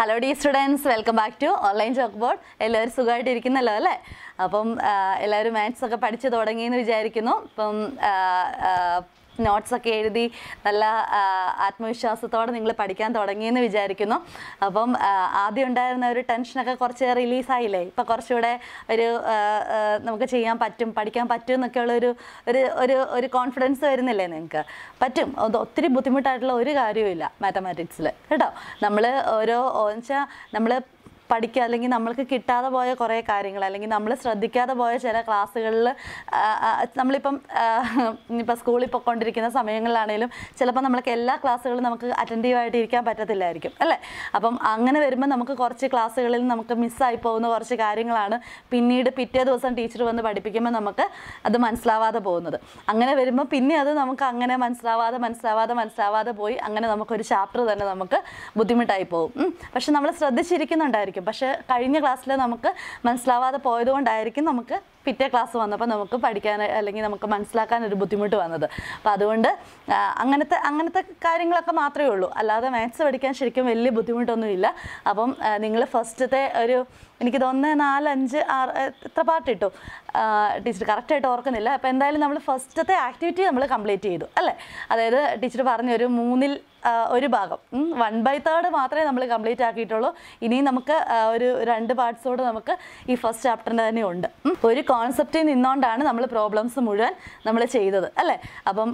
Hello the students welcome back to online chalkboard എല്ലാവരും സുഖമായിട്ടിരിക്കുന്നല്ലോ അല്ലേ അപ്പം എല്ലാവരും മാത്സ് ഒക്കെ പഠിച്ചു തുടങ്ങിയെന്ന് വിചാരിക്കുന്നു അപ്പം നോട്ട്സൊക്കെ എഴുതി നല്ല ആത്മവിശ്വാസത്തോടെ നിങ്ങൾ പഠിക്കാൻ തുടങ്ങിയെന്ന് വിചാരിക്കുന്നു അപ്പം ആദ്യം ഉണ്ടായിരുന്ന ഒരു ടെൻഷനൊക്കെ കുറച്ച് റിലീസായില്ലേ ഇപ്പം കുറച്ചുകൂടെ ഒരു നമുക്ക് ചെയ്യാൻ പറ്റും പഠിക്കാൻ പറ്റും എന്നൊക്കെയുള്ള ഒരു ഒരു ഒരു ഒരു കോൺഫിഡൻസ് വരുന്നില്ലേ നിങ്ങൾക്ക് പറ്റും അത് ഒത്തിരി ബുദ്ധിമുട്ടായിട്ടുള്ള ഒരു കാര്യവും ഇല്ല മാത്തമാറ്റിക്സിൽ കേട്ടോ നമ്മൾ ഓരോ വെച്ചാൽ നമ്മൾ പഠിക്കുക അല്ലെങ്കിൽ നമ്മൾക്ക് കിട്ടാതെ പോയ കുറേ കാര്യങ്ങൾ അല്ലെങ്കിൽ നമ്മൾ ശ്രദ്ധിക്കാതെ പോയ ചില ക്ലാസ്സുകളിൽ നമ്മളിപ്പം ഇപ്പം സ്കൂളിൽ പോയിക്കൊണ്ടിരിക്കുന്ന സമയങ്ങളിലാണെങ്കിലും ചിലപ്പോൾ നമ്മൾക്ക് എല്ലാ ക്ലാസ്സുകളും നമുക്ക് ആയിട്ട് ഇരിക്കാൻ പറ്റത്തില്ലായിരിക്കും അല്ലേ അപ്പം അങ്ങനെ വരുമ്പോൾ നമുക്ക് കുറച്ച് ക്ലാസ്സുകളിൽ നമുക്ക് മിസ്സായി പോകുന്ന കുറച്ച് കാര്യങ്ങളാണ് പിന്നീട് പിറ്റേ ദിവസം ടീച്ചർ വന്ന് പഠിപ്പിക്കുമ്പോൾ നമുക്ക് അത് മനസ്സിലാവാതെ പോകുന്നത് അങ്ങനെ വരുമ്പോൾ പിന്നെ അത് നമുക്ക് അങ്ങനെ മനസ്സിലാവാതെ മനസ്സിലാവാതെ മനസ്സിലാവാതെ പോയി അങ്ങനെ നമുക്കൊരു ചാപ്റ്റർ തന്നെ നമുക്ക് ബുദ്ധിമുട്ടായി പോകും പക്ഷെ നമ്മൾ ശ്രദ്ധിച്ചിരിക്കുന്നുണ്ടായിരിക്കും പഠിക്കും പക്ഷേ കഴിഞ്ഞ ക്ലാസ്സിൽ നമുക്ക് മനസ്സിലാവാതെ പോയതുകൊണ്ടായിരിക്കും നമുക്ക് പിറ്റേ ക്ലാസ് വന്നപ്പോൾ നമുക്ക് പഠിക്കാൻ അല്ലെങ്കിൽ നമുക്ക് മനസ്സിലാക്കാൻ ഒരു ബുദ്ധിമുട്ട് വന്നത് അപ്പോൾ അതുകൊണ്ട് അങ്ങനത്തെ അങ്ങനത്തെ കാര്യങ്ങളൊക്കെ മാത്രമേ ഉള്ളൂ അല്ലാതെ മാത്സ് പഠിക്കാൻ ശരിക്കും വലിയ ബുദ്ധിമുട്ടൊന്നുമില്ല അപ്പം നിങ്ങൾ ഫസ്റ്റത്തെ ഒരു എനിക്ക് ഒന്ന് നാല് അഞ്ച് ആറ് എത്ര പാർട്ട് ഇട്ടു ടീച്ചർ കറക്റ്റായിട്ട് ഓർക്കുന്നില്ല അപ്പോൾ എന്തായാലും നമ്മൾ ഫസ്റ്റത്തെ ആക്ടിവിറ്റി നമ്മൾ കംപ്ലീറ്റ് ചെയ്തു അല്ലേ അതായത് ടീച്ചർ പറഞ്ഞൊരു മൂന്നിൽ ഒരു ഭാഗം വൺ ബൈ തേർഡ് മാത്രമേ നമ്മൾ കംപ്ലീറ്റ് ആക്കിയിട്ടുള്ളൂ ഇനിയും നമുക്ക് ഒരു രണ്ട് പാർട്സോട് നമുക്ക് ഈ ഫസ്റ്റ് ചാപ്റ്ററിൻ്റെ തന്നെ ഉണ്ട് ഒരു കോൺസെപ്റ്റിൽ നിന്നുകൊണ്ടാണ് നമ്മൾ പ്രോബ്ലംസ് മുഴുവൻ നമ്മൾ ചെയ്തത് അല്ലേ അപ്പം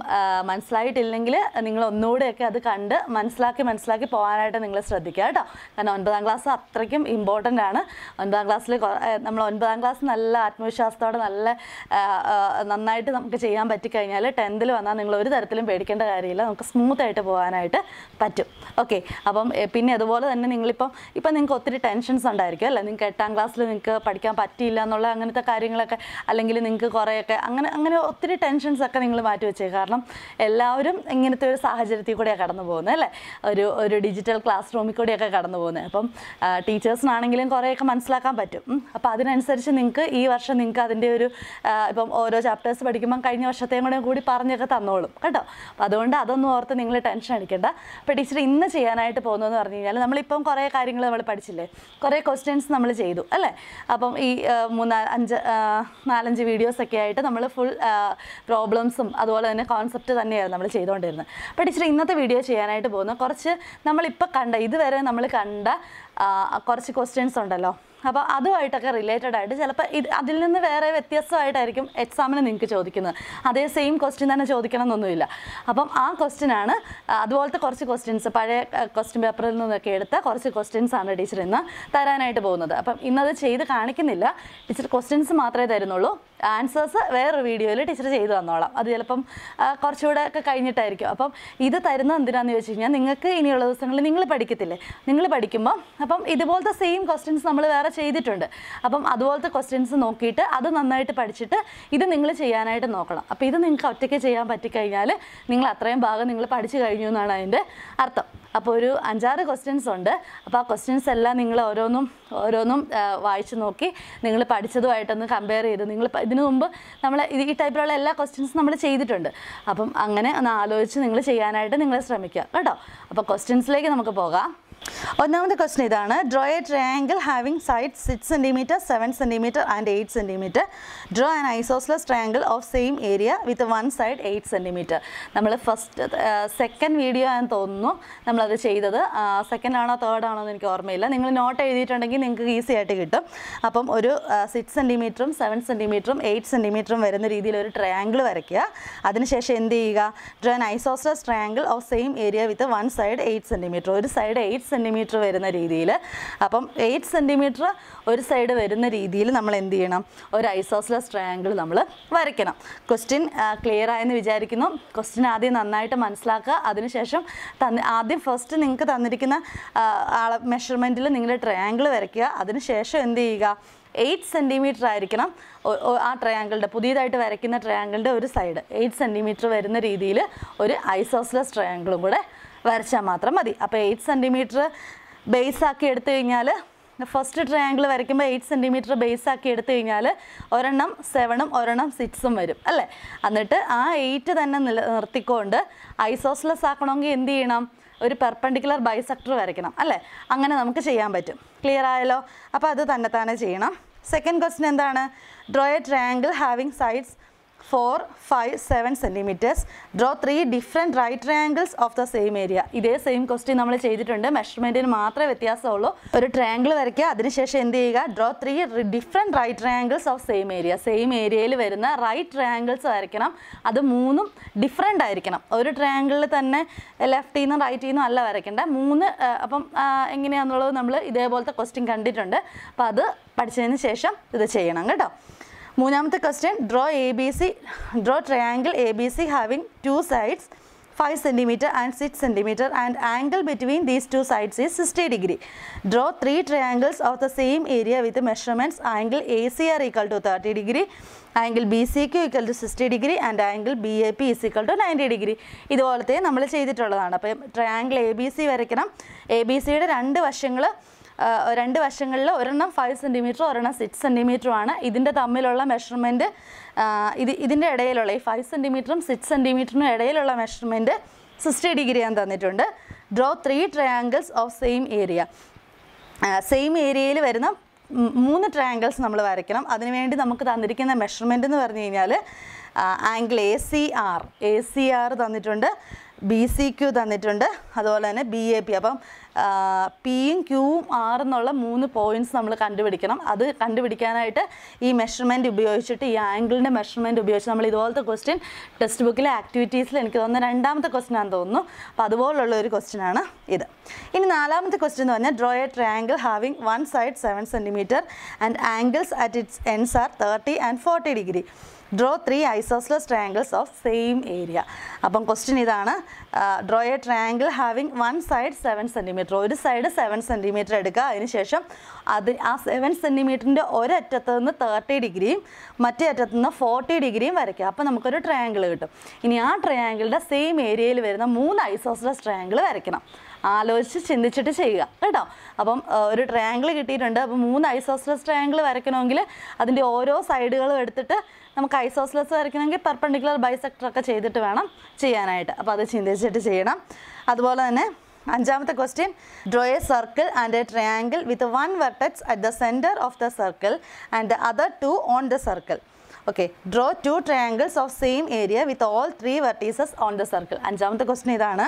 മനസ്സിലായിട്ടില്ലെങ്കിൽ നിങ്ങൾ ഒന്നുകൂടെയൊക്കെ അത് കണ്ട് മനസ്സിലാക്കി മനസ്സിലാക്കി പോകാനായിട്ട് നിങ്ങൾ ശ്രദ്ധിക്കുക കേട്ടോ കാരണം ഒൻപതാം ക്ലാസ് അത്രയ്ക്കും ഇമ്പോർട്ടൻ്റ് ആണ് ഒൻപതാം ക്ലാസ്സിൽ നമ്മൾ ഒൻപതാം ക്ലാസ് നല്ല ആത്മവിശ്വാസത്തോടെ നല്ല നന്നായിട്ട് നമുക്ക് ചെയ്യാൻ പറ്റിക്കഴിഞ്ഞാൽ ടെൻത്തിൽ വന്നാൽ നിങ്ങൾ ഒരു തരത്തിലും പേടിക്കേണ്ട കാര്യമില്ല നമുക്ക് സ്മൂത്തായിട്ട് പോകാനായിട്ട് ചെയ്യാനായിട്ട് പറ്റും ഓക്കെ അപ്പം പിന്നെ അതുപോലെ തന്നെ നിങ്ങളിപ്പം ഇപ്പം നിങ്ങൾക്ക് ഒത്തിരി ടെൻഷൻസ് ഉണ്ടായിരിക്കും അല്ലെ നിങ്ങൾക്ക് എട്ടാം ക്ലാസ്സിൽ നിങ്ങൾക്ക് പഠിക്കാൻ പറ്റിയില്ല എന്നുള്ള അങ്ങനത്തെ കാര്യങ്ങളൊക്കെ അല്ലെങ്കിൽ നിങ്ങൾക്ക് കുറേയൊക്കെ അങ്ങനെ അങ്ങനെ ഒത്തിരി ടെൻഷൻസൊക്കെ നിങ്ങൾ മാറ്റി വെച്ചേ കാരണം എല്ലാവരും ഇങ്ങനത്തെ ഒരു സാഹചര്യത്തിൽ കൂടെയാണ് കടന്നു പോകുന്നത് അല്ലേ ഒരു ഒരു ഡിജിറ്റൽ ക്ലാസ് റൂമിൽ കൂടെയൊക്കെ കടന്നു പോകുന്നത് അപ്പം ടീച്ചേഴ്സിനാണെങ്കിലും കുറേയൊക്കെ മനസ്സിലാക്കാൻ പറ്റും അപ്പോൾ അതിനനുസരിച്ച് നിങ്ങൾക്ക് ഈ വർഷം നിങ്ങൾക്ക് അതിൻ്റെ ഒരു ഇപ്പം ഓരോ ചാപ്റ്റേഴ്സ് പഠിക്കുമ്പം കഴിഞ്ഞ വർഷത്തെയും കൂടെ കൂടി പറഞ്ഞൊക്കെ തന്നോളും കേട്ടോ അതുകൊണ്ട് അതൊന്നും ഓർത്ത് നിങ്ങൾ ടെൻഷൻ അടിക്കേണ്ട ചെയ്യേണ്ട അപ്പം ടീച്ചർ ഇന്ന് ചെയ്യാനായിട്ട് പോകുന്നതെന്ന് പറഞ്ഞു കഴിഞ്ഞാൽ നമ്മളിപ്പം കുറേ കാര്യങ്ങൾ നമ്മൾ പഠിച്ചില്ലേ കുറേ ക്വസ്റ്റ്യൻസ് നമ്മൾ ചെയ്തു അല്ലേ അപ്പം ഈ മൂന്നാ അഞ്ച് നാലഞ്ച് വീഡിയോസൊക്കെ ആയിട്ട് നമ്മൾ ഫുൾ പ്രോബ്ലംസും അതുപോലെ തന്നെ കോൺസെപ്റ്റ് തന്നെയായിരുന്നു നമ്മൾ ചെയ്തുകൊണ്ടിരുന്നത് അപ്പം ടീച്ചർ ഇന്നത്തെ വീഡിയോ ചെയ്യാനായിട്ട് പോകുന്നത് കുറച്ച് നമ്മളിപ്പോൾ കണ്ട ഇതുവരെ നമ്മൾ കണ്ട കുറച്ച് ക്വസ്റ്റ്യൻസ് ഉണ്ടല്ലോ അപ്പോൾ അതുമായിട്ടൊക്കെ റിലേറ്റഡ് ആയിട്ട് ചിലപ്പോൾ ഇത് അതിൽ നിന്ന് വേറെ വ്യത്യസ്തമായിട്ടായിരിക്കും എക്സാമിന് നിങ്ങൾക്ക് ചോദിക്കുന്നത് അതേ സെയിം ക്വസ്റ്റ്യൻ തന്നെ ചോദിക്കണം എന്നൊന്നുമില്ല അപ്പം ആ ക്വസ്റ്റ്യനാണ് അതുപോലത്തെ കുറച്ച് ക്വസ്റ്റ്യൻസ് പഴയ ക്വസ്റ്റ്യൻ പേപ്പറിൽ നിന്നൊക്കെ എടുത്ത കുറച്ച് ക്വസ്റ്റ്യൻസ് ആണ് ടീച്ചർ ഇന്ന് തരാനായിട്ട് പോകുന്നത് അപ്പം ഇന്നത് ചെയ്ത് കാണിക്കുന്നില്ല ടീച്ചർ ക്വസ്റ്റ്യൻസ് മാത്രമേ തരുന്നുള്ളൂ ആൻസേഴ്സ് വേറൊരു വീഡിയോയിൽ ടീച്ചർ ചെയ്തു തന്നോളാം അത് ചിലപ്പം കുറച്ചുകൂടെ ഒക്കെ കഴിഞ്ഞിട്ടായിരിക്കും അപ്പം ഇത് തരുന്ന എന്തിനാന്ന് വെച്ച് കഴിഞ്ഞാൽ നിങ്ങൾക്ക് ഇനിയുള്ള ദിവസങ്ങളിൽ നിങ്ങൾ പഠിക്കത്തില്ലേ നിങ്ങൾ പഠിക്കുമ്പോൾ അപ്പം ഇതുപോലത്തെ സെയിം ക്വസ്റ്റ്യൻസ് നമ്മൾ വേറെ ചെയ്തിട്ടുണ്ട് അപ്പം അതുപോലത്തെ ക്വസ്റ്റ്യൻസ് നോക്കിയിട്ട് അത് നന്നായിട്ട് പഠിച്ചിട്ട് ഇത് നിങ്ങൾ ചെയ്യാനായിട്ട് നോക്കണം അപ്പോൾ ഇത് നിങ്ങൾക്ക് ഒറ്റയ്ക്ക് ചെയ്യാൻ പറ്റിക്കഴിഞ്ഞാൽ നിങ്ങൾ അത്രയും ഭാഗം നിങ്ങൾ പഠിച്ചു കഴിഞ്ഞു എന്നാണ് അതിൻ്റെ അർത്ഥം അപ്പോൾ ഒരു അഞ്ചാറ് ക്വസ്റ്റ്യൻസ് ഉണ്ട് അപ്പോൾ ആ ക്വസ്റ്റ്യൻസ് എല്ലാം നിങ്ങൾ ഓരോന്നും ഓരോന്നും വായിച്ചു നോക്കി നിങ്ങൾ പഠിച്ചതുമായിട്ടൊന്ന് കമ്പയർ ചെയ്ത് നിങ്ങൾ ഇതിനു മുമ്പ് നമ്മൾ ഈ ടൈപ്പിലുള്ള എല്ലാ ക്വസ്റ്റ്യൻസും നമ്മൾ ചെയ്തിട്ടുണ്ട് അപ്പം അങ്ങനെ ഒന്ന് ആലോചിച്ച് നിങ്ങൾ ചെയ്യാനായിട്ട് നിങ്ങൾ ശ്രമിക്കുക കേട്ടോ അപ്പോൾ ക്വസ്റ്റ്യൻസിലേക്ക് നമുക്ക് പോകാം ഒന്നാമത്തെ ക്വസ്റ്റൻ ഇതാണ് draw a triangle having side six centimetre seven centimetre and eight centimetre draw an isosceles triangle of same area with one side eight centimetre നമ്മൾ ഫസ്റ്റ് സെക്കൻഡ് വീഡിയോ ആണെന്ന് തോന്നുന്നു നമ്മളത് ചെയ്തത് സെക്കൻഡ് ആണോ തേർഡ് ആണോ എന്ന് എനിക്ക് ഓർമ്മയില്ല നിങ്ങൾ നോട്ട് എഴുതിയിട്ടുണ്ടെങ്കിൽ നിങ്ങൾക്ക് ഈസി ആയിട്ട് കിട്ടും അപ്പം ഒരു സിക്സ് സെൻറ്റിമീറ്ററും സെവൻ സെൻറ്റിമീറ്ററും എയ്റ്റ് സെൻറ്റിമീറ്ററും വരുന്ന രീതിയിൽ ഒരു ട്രയാങ്കിൾ വരയ്ക്കുക അതിനുശേഷം എന്ത് ചെയ്യുക draw an isosceles triangle of same area with one side eight centimetre ഒരു സൈഡ് എയ്റ്റ് സെൻറ്റിമീറ്റർ വരുന്ന രീതിയിൽ അപ്പം എയ്റ്റ് സെൻറ്റിമീറ്റർ ഒരു സൈഡ് വരുന്ന രീതിയിൽ നമ്മൾ എന്ത് ചെയ്യണം ഒരു ഐസോസ്ലസ് ട്രയാങ്കിൾ നമ്മൾ വരയ്ക്കണം ക്വസ്റ്റ്യൻ ക്ലിയർ ആയെന്ന് വിചാരിക്കുന്നു ക്വസ്റ്റ്യൻ ആദ്യം നന്നായിട്ട് മനസ്സിലാക്കുക അതിനുശേഷം തന്നെ ആദ്യം ഫസ്റ്റ് നിങ്ങൾക്ക് തന്നിരിക്കുന്ന മെഷർമെൻറ്റിൽ നിങ്ങൾ ട്രയാങ്കിൾ വരയ്ക്കുക അതിനുശേഷം എന്ത് ചെയ്യുക എയ്റ്റ് സെൻറ്റിമീറ്റർ ആയിരിക്കണം ആ ട്രയാങ്കിളുടെ പുതിയതായിട്ട് വരയ്ക്കുന്ന ട്രയാങ്കിളുടെ ഒരു സൈഡ് എയ്റ്റ് സെൻറ്റിമീറ്റർ വരുന്ന രീതിയിൽ ഒരു ഐസോസ്ലസ് ട്രയാങ്കിളും കൂടെ വരച്ചാൽ മാത്രം മതി അപ്പോൾ എയ്റ്റ് സെൻറ്റിമീറ്റർ ബേസ് ആക്കി എടുത്തു കഴിഞ്ഞാൽ ഫസ്റ്റ് ട്രയാങ്കിൾ വരയ്ക്കുമ്പോൾ എയ്റ്റ് സെൻറ്റിമീറ്റർ ബേസ് ആക്കി എടുത്തു കഴിഞ്ഞാൽ ഒരെണ്ണം സെവനും ഒരെണ്ണം സിക്സും വരും അല്ലേ എന്നിട്ട് ആ എയ്റ്റ് തന്നെ നിർത്തിക്കൊണ്ട് ഐസോസ്ലെസ് ആക്കണമെങ്കിൽ എന്ത് ചെയ്യണം ഒരു പെർപ്പെൻഡിക്കുലർ ബൈസെക്ടർ വരയ്ക്കണം അല്ലേ അങ്ങനെ നമുക്ക് ചെയ്യാൻ പറ്റും ക്ലിയർ ആയല്ലോ അപ്പോൾ അത് തന്നെ തന്നെ ചെയ്യണം സെക്കൻഡ് ക്വസ്റ്റൻ എന്താണ് draw a triangle having sides four five seven centimetres draw three different right triangles of the same area ഇതേ സെയിം ക്വസ്റ്റ്യൻ നമ്മൾ ചെയ്തിട്ടുണ്ട് മെഷർമെൻറ്റിന് മാത്രമേ വ്യത്യാസമുള്ളൂ ഒരു ട്രയാങ്കിൾ വരയ്ക്കുക അതിനുശേഷം എന്ത് ചെയ്യുക draw three different right triangles of same area same ഏരിയയിൽ വരുന്ന റൈറ്റ് ട്രയാങ്കിൾസ് വരയ്ക്കണം അത് മൂന്നും ഡിഫറെൻ്റ് ആയിരിക്കണം ഒരു ട്രയാങ്കിളിൽ തന്നെ ലെഫ്റ്റിൽ നിന്നും റൈറ്റിൽ നിന്നും അല്ല വരയ്ക്കേണ്ടത് മൂന്ന് അപ്പം എങ്ങനെയാണെന്നുള്ളത് നമ്മൾ ഇതേപോലത്തെ ക്വസ്റ്റ്യൻ കണ്ടിട്ടുണ്ട് അപ്പോൾ അത് പഠിച്ചതിന് ശേഷം ഇത് ചെയ്യണം കേട്ടോ മൂന്നാമത്തെ question draw A B C draw triangle A B C having two sides five centimetre and six centimetre and angle between these two sides is sixty degree draw three triangles of the same area with measurements angle A C R equal to thirty degree angle B C Q equal to sixty degree and angle B A P is equal to ninety degree ഇതുപോലത്തെ നമ്മൾ ചെയ്തിട്ടുള്ളതാണ് അപ്പം triangle A B C വരയ്ക്കണം A B സിയുടെ രണ്ട് വശങ്ങൾ രണ്ട് വശങ്ങളിൽ ഒരെണ്ണം ഫൈവ് സെൻറ്റിമീറ്റർ ഒരെണ്ണം സിക്സ് സെൻറ്റിമീറ്ററുമാണ് ഇതിൻ്റെ തമ്മിലുള്ള മെഷർമെൻറ്റ് ഇത് ഇതിൻ്റെ ഇടയിലുള്ള ഈ ഫൈവ് സെൻറ്റിമീറ്ററും സിക്സ് സെൻറ്റിമീറ്ററിനും ഇടയിലുള്ള മെഷർമെൻറ്റ് സിക്സ്റ്റി ഡിഗ്രി ഞാൻ തന്നിട്ടുണ്ട് draw three triangles of same area same ഏരിയയിൽ വരുന്ന മൂന്ന് ട്രയാങ്കിൾസ് നമ്മൾ വരയ്ക്കണം അതിനുവേണ്ടി നമുക്ക് തന്നിരിക്കുന്ന മെഷർമെൻറ്റ് എന്ന് പറഞ്ഞു കഴിഞ്ഞാൽ angle A C R A C R തന്നിട്ടുണ്ട് ബി സി ക്യു തന്നിട്ടുണ്ട് അതുപോലെ തന്നെ ബി എ പി അപ്പം പിയും ക്യൂവും ആർ എന്നുള്ള മൂന്ന് പോയിന്റ്സ് നമ്മൾ കണ്ടുപിടിക്കണം അത് കണ്ടുപിടിക്കാനായിട്ട് ഈ മെഷർമെൻറ്റ് ഉപയോഗിച്ചിട്ട് ഈ ആംഗിളിൻ്റെ മെഷർമെൻറ്റ് ഉപയോഗിച്ച് നമ്മൾ ഇതുപോലത്തെ ക്വസ്റ്റ്യൻ ടെക്സ്റ്റ് ബുക്കിലെ ആക്ടിവിറ്റീസിൽ എനിക്ക് തോന്നുന്ന രണ്ടാമത്തെ ക്വസ്റ്റ്യൻ ആണെന്ന് തോന്നുന്നു അപ്പോൾ അതുപോലുള്ള ഒരു ക്വസ്റ്റ്യൻ ആണ് ഇത് ഇനി നാലാമത്തെ ക്വസ്റ്റ്യൻ എന്ന് പറഞ്ഞാൽ draw a triangle having one side seven centimetre and angles at its ends are thirty and forty degree draw three isosceles triangles of same area അപ്പം ക്വസ്റ്റ്യൻ ഇതാണ് draw a triangle having one side seven centimetre centimetre ഒരു side seven centimetre എടുക്കുക അതിനുശേഷം അത് ആ seven സെൻറ്റിമീറ്ററിൻ്റെ ഒരറ്റത്ത് നിന്ന് thirty ഡിഗ്രിയും മറ്റേ അറ്റത്ത് നിന്ന് ഫോർട്ടി ഡിഗ്രിയും വരയ്ക്കുക അപ്പോൾ നമുക്കൊരു ട്രയാങ്കിൾ കിട്ടും ഇനി ആ ട്രയാങ്കിളിൻ്റെ സെയിം ഏരിയയിൽ വരുന്ന മൂന്ന് ഐസോസ്ലസ് ട്രയാങ്കിൾ വരയ്ക്കണം ആലോചിച്ച് ചിന്തിച്ചിട്ട് ചെയ്യുക കേട്ടോ അപ്പം ഒരു ട്രയാങ്കിൾ കിട്ടിയിട്ടുണ്ട് അപ്പം മൂന്ന് ഐസോസ്ലസ് ട്രയാങ്കിൾ വരയ്ക്കണമെങ്കിൽ അതിൻ്റെ ഓരോ സൈഡുകളും എടുത്തിട്ട് നമുക്ക് ഐസോസ്ലസ് വരയ്ക്കണമെങ്കിൽ പെർപ്പൻഡിക്കുലർ ബൈസെക്ടർ ഒക്കെ ചെയ്തിട്ട് വേണം ചെയ്യാനായിട്ട് അപ്പോൾ അത് ചിന്തിച്ചിട്ട് ചെയ്യണം അതുപോലെ തന്നെ Anjamatha question, draw a circle and a triangle with one vertex at the center of the circle and the other two on the circle. Okay draw two triangles of same area with all three vertices on the circle അഞ്ചാമത്തെ question ഇതാണ്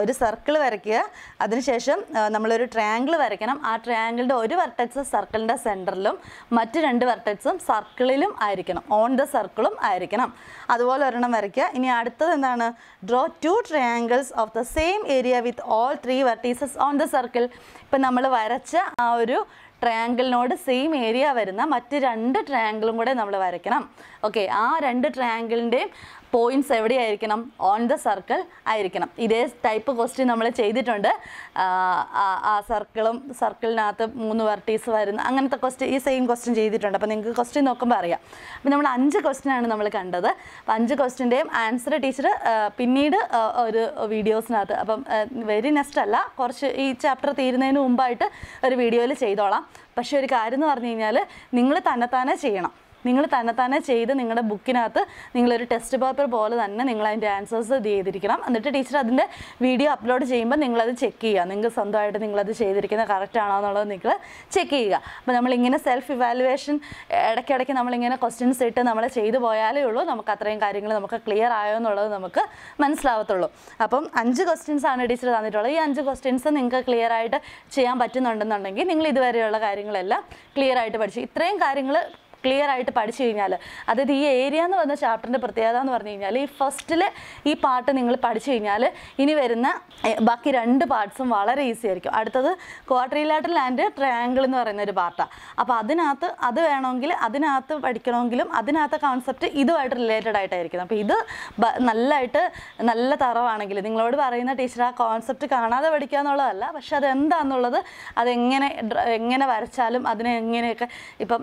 ഒരു circle വരയ്ക്കുക അതിനുശേഷം നമ്മളൊരു triangle വരയ്ക്കണം ആ ട്രയാങ്കിളിൻ്റെ ഒരു vertex സർക്കിളിൻ്റെ സെൻറ്ററിലും മറ്റ് രണ്ട് വെർട്ടക്സും സർക്കിളിലും ആയിരിക്കണം ഓൺ ദ സർക്കിളും ആയിരിക്കണം അതുപോലെ ഒരെണ്ണം വരയ്ക്കുക ഇനി അടുത്തത് എന്താണ് draw two triangles of the same area with all three vertices on the circle ഇപ്പം നമ്മൾ വരച്ച ആ ഒരു ട്രയാങ്കിളിനോട് സെയിം ഏരിയ വരുന്ന മറ്റ് രണ്ട് ട്രയാങ്കിളും കൂടെ നമ്മൾ വരയ്ക്കണം ഓക്കെ ആ രണ്ട് ട്രയാങ്കിളിൻ്റെയും പോയിൻറ്റ്സ് എവിടെയായിരിക്കണം ഓൺ ദ സർക്കിൾ ആയിരിക്കണം ഇതേ ടൈപ്പ് ക്വസ്റ്റ്യൻ നമ്മൾ ചെയ്തിട്ടുണ്ട് ആ സർക്കിളും സർക്കിളിനകത്ത് മൂന്ന് വെർട്ടീസ് വരുന്ന അങ്ങനത്തെ ക്വസ്റ്റ്യൻ ഈ സെയിം ക്വസ്റ്റ്യൻ ചെയ്തിട്ടുണ്ട് അപ്പോൾ നിങ്ങൾക്ക് ക്വസ്റ്റ്യൻ നോക്കുമ്പോൾ അറിയാം അപ്പോൾ നമ്മൾ അഞ്ച് ക്വസ്റ്റ്യനാണ് നമ്മൾ കണ്ടത് അപ്പോൾ അഞ്ച് ക്വസ്റ്റ്യൻ്റെയും ആൻസർ ടീച്ചർ പിന്നീട് ഒരു വീഡിയോസിനകത്ത് അപ്പം വെരി നെക്സ്റ്റ് അല്ല കുറച്ച് ഈ ചാപ്റ്റർ തീരുന്നതിന് മുമ്പായിട്ട് ഒരു വീഡിയോയിൽ ചെയ്തോളാം പക്ഷേ ഒരു കാര്യം എന്ന് പറഞ്ഞു കഴിഞ്ഞാൽ നിങ്ങൾ തന്നെത്താനെ ചെയ്യണം നിങ്ങൾ തന്നെ തന്നെ ചെയ്ത് നിങ്ങളുടെ ബുക്കിനകത്ത് നിങ്ങളൊരു ടെസ്റ്റ് പേപ്പർ പോലെ തന്നെ നിങ്ങൾ അതിൻ്റെ ആൻസേഴ്സ് ഇത് ചെയ്തിരിക്കണം എന്നിട്ട് ടീച്ചർ അതിൻ്റെ വീഡിയോ അപ്ലോഡ് ചെയ്യുമ്പോൾ നിങ്ങളത് ചെക്ക് ചെയ്യുക നിങ്ങൾക്ക് സ്വന്തമായിട്ട് നിങ്ങളത് ചെയ്തിരിക്കുന്നത് കറക്റ്റ് ആണോ എന്നുള്ളത് നിങ്ങൾ ചെക്ക് ചെയ്യുക അപ്പോൾ നമ്മളിങ്ങനെ സെൽഫ് ഇവാലുവേഷൻ ഇടയ്ക്കിടയ്ക്ക് നമ്മളിങ്ങനെ ക്വസ്റ്റ്യൻസ് ഇട്ട് നമ്മൾ ചെയ്തു പോയാലേ ഉള്ളൂ നമുക്ക് അത്രയും കാര്യങ്ങൾ നമുക്ക് ക്ലിയർ ആയോ എന്നുള്ളത് നമുക്ക് മനസ്സിലാവത്തുള്ളൂ അപ്പം അഞ്ച് ക്വസ്റ്റ്യൻസ് ആണ് ടീച്ചർ തന്നിട്ടുള്ളത് ഈ അഞ്ച് ക്വസ്റ്റ്യൻസ് നിങ്ങൾക്ക് ക്ലിയർ ആയിട്ട് ചെയ്യാൻ പറ്റുന്നുണ്ടെന്നുണ്ടെങ്കിൽ നിങ്ങൾ ഇതുവരെയുള്ള കാര്യങ്ങളെല്ലാം ക്ലിയർ ആയിട്ട് പഠിച്ചു ഇത്രയും കാര്യങ്ങൾ ക്ലിയർ ആയിട്ട് പഠിച്ചു കഴിഞ്ഞാൽ അതായത് ഈ ഏരിയ എന്ന് പറഞ്ഞ ചാപ്റ്ററിൻ്റെ പ്രത്യേകത എന്ന് പറഞ്ഞു കഴിഞ്ഞാൽ ഈ ഫസ്റ്റിൽ ഈ പാട്ട് നിങ്ങൾ പഠിച്ചു കഴിഞ്ഞാൽ ഇനി വരുന്ന ബാക്കി രണ്ട് പാർട്സും വളരെ ഈസി ആയിരിക്കും അടുത്തത് ലാറ്റൽ ആൻഡ് ട്രയാങ്കിൾ എന്ന് പറയുന്ന ഒരു പാർട്ടാണ് അപ്പോൾ അതിനകത്ത് അത് വേണമെങ്കിൽ അതിനകത്ത് പഠിക്കണമെങ്കിലും അതിനകത്ത് കോൺസെപ്റ്റ് ഇതുമായിട്ട് റിലേറ്റഡ് ആയിട്ടായിരിക്കും അപ്പോൾ ഇത് നല്ലതായിട്ട് നല്ല തറവാണെങ്കിൽ നിങ്ങളോട് പറയുന്ന ടീച്ചർ ആ കോൺസെപ്റ്റ് കാണാതെ പഠിക്കുക എന്നുള്ളതല്ല പക്ഷെ അത് എന്താണെന്നുള്ളത് അതെങ്ങനെ എങ്ങനെ വരച്ചാലും അതിനെ എങ്ങനെയൊക്കെ ഇപ്പം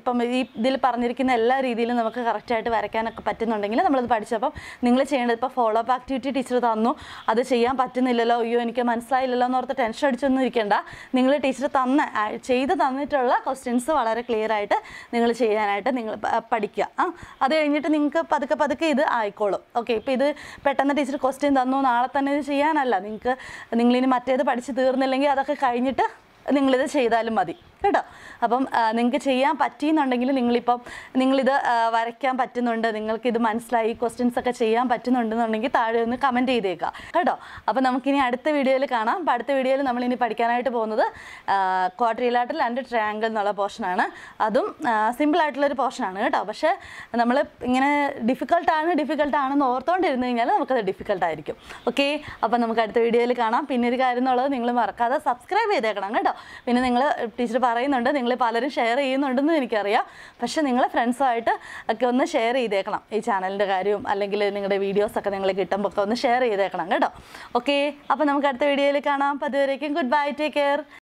ഇപ്പം അപ്പം ഈ ഇതിൽ പറഞ്ഞിരിക്കുന്ന എല്ലാ രീതിയിലും നമുക്ക് കറക്റ്റായിട്ട് വരയ്ക്കാനൊക്കെ പറ്റുന്നുണ്ടെങ്കിൽ നമ്മളത് പഠിച്ചപ്പം നിങ്ങൾ ചെയ്യേണ്ടത് ഇപ്പോൾ ഫോളോ അപ്പ് ആക്ടിവിറ്റി ടീച്ചർ തന്നു അത് ചെയ്യാൻ പറ്റുന്നില്ലല്ലോ അയ്യോ എനിക്ക് മനസ്സിലായില്ലല്ലോ എന്ന് ഓർത്ത് ടെൻഷൻ അടിച്ചൊന്നും ഇരിക്കേണ്ട നിങ്ങൾ ടീച്ചർ തന്ന ചെയ്ത് തന്നിട്ടുള്ള ക്വസ്റ്റ്യൻസ് വളരെ ക്ലിയർ ആയിട്ട് നിങ്ങൾ ചെയ്യാനായിട്ട് നിങ്ങൾ പഠിക്കുക ആ അത് കഴിഞ്ഞിട്ട് നിങ്ങൾക്ക് പതുക്കെ പതുക്കെ ഇത് ആയിക്കോളും ഓക്കെ ഇപ്പം ഇത് പെട്ടെന്ന് ടീച്ചർ ക്വസ്റ്റ്യൻ തന്നു നാളെ തന്നെ ഇത് ചെയ്യാനല്ല നിങ്ങൾക്ക് നിങ്ങളിനി മറ്റേത് പഠിച്ച് തീർന്നില്ലെങ്കിൽ അതൊക്കെ കഴിഞ്ഞിട്ട് നിങ്ങളിത് ചെയ്താലും മതി കേട്ടോ അപ്പം നിങ്ങൾക്ക് ചെയ്യാൻ പറ്റിയെന്നുണ്ടെങ്കിൽ നിങ്ങളിപ്പം നിങ്ങളിത് വരയ്ക്കാൻ പറ്റുന്നുണ്ട് നിങ്ങൾക്ക് ഇത് മനസ്സിലായി ക്വസ്റ്റ്യൻസ് ഒക്കെ ചെയ്യാൻ പറ്റുന്നുണ്ടെന്നുണ്ടെങ്കിൽ താഴെ ഒന്ന് കമൻറ്റ് ചെയ്തേക്കുക കേട്ടോ അപ്പോൾ നമുക്കിനി അടുത്ത വീഡിയോയിൽ കാണാം അപ്പം അടുത്ത വീഡിയോയിൽ നമ്മളിനി പഠിക്കാനായിട്ട് പോകുന്നത് ക്വാഡ്രിലാട്ടിൽ ആൻഡ് ട്രയാങ്കിൾ എന്നുള്ള പോർഷനാണ് അതും സിമ്പിളായിട്ടുള്ളൊരു പോർഷനാണ് കേട്ടോ പക്ഷേ നമ്മൾ ഇങ്ങനെ ഡിഫിക്കൽട്ടാണ് ഡിഫിക്കൽട്ടാണെന്ന് ഓർത്തുകൊണ്ടിരുന്നു കഴിഞ്ഞാൽ നമുക്കത് ഡിഫിക്കൽട്ടായിരിക്കും ഓക്കെ അപ്പോൾ നമുക്ക് അടുത്ത വീഡിയോയിൽ കാണാം പിന്നെ ഒരു കാര്യം എന്നുള്ളത് നിങ്ങൾ മറക്കാതെ സബ്സ്ക്രൈബ് ചെയ്തേക്കണം കേട്ടോ പിന്നെ നിങ്ങൾ ടീച്ചർ പറയുന്നുണ്ട് നിങ്ങൾ പലരും ഷെയർ ചെയ്യുന്നുണ്ടെന്ന് എനിക്കറിയാം പക്ഷേ നിങ്ങൾ ഫ്രണ്ട്സുമായിട്ട് ഒക്കെ ഒന്ന് ഷെയർ ചെയ്തേക്കണം ഈ ചാനലിൻ്റെ കാര്യവും അല്ലെങ്കിൽ നിങ്ങളുടെ വീഡിയോസൊക്കെ നിങ്ങൾ കിട്ടുമ്പോൾ ഒക്കെ ഒന്ന് ഷെയർ ചെയ്തേക്കണം കേട്ടോ ഓക്കെ അപ്പോൾ നമുക്ക് അടുത്ത വീഡിയോയിൽ കാണാം അപ്പോൾ അതുവരേക്കും ഗുഡ് ബൈ ടേക്ക് കെയർ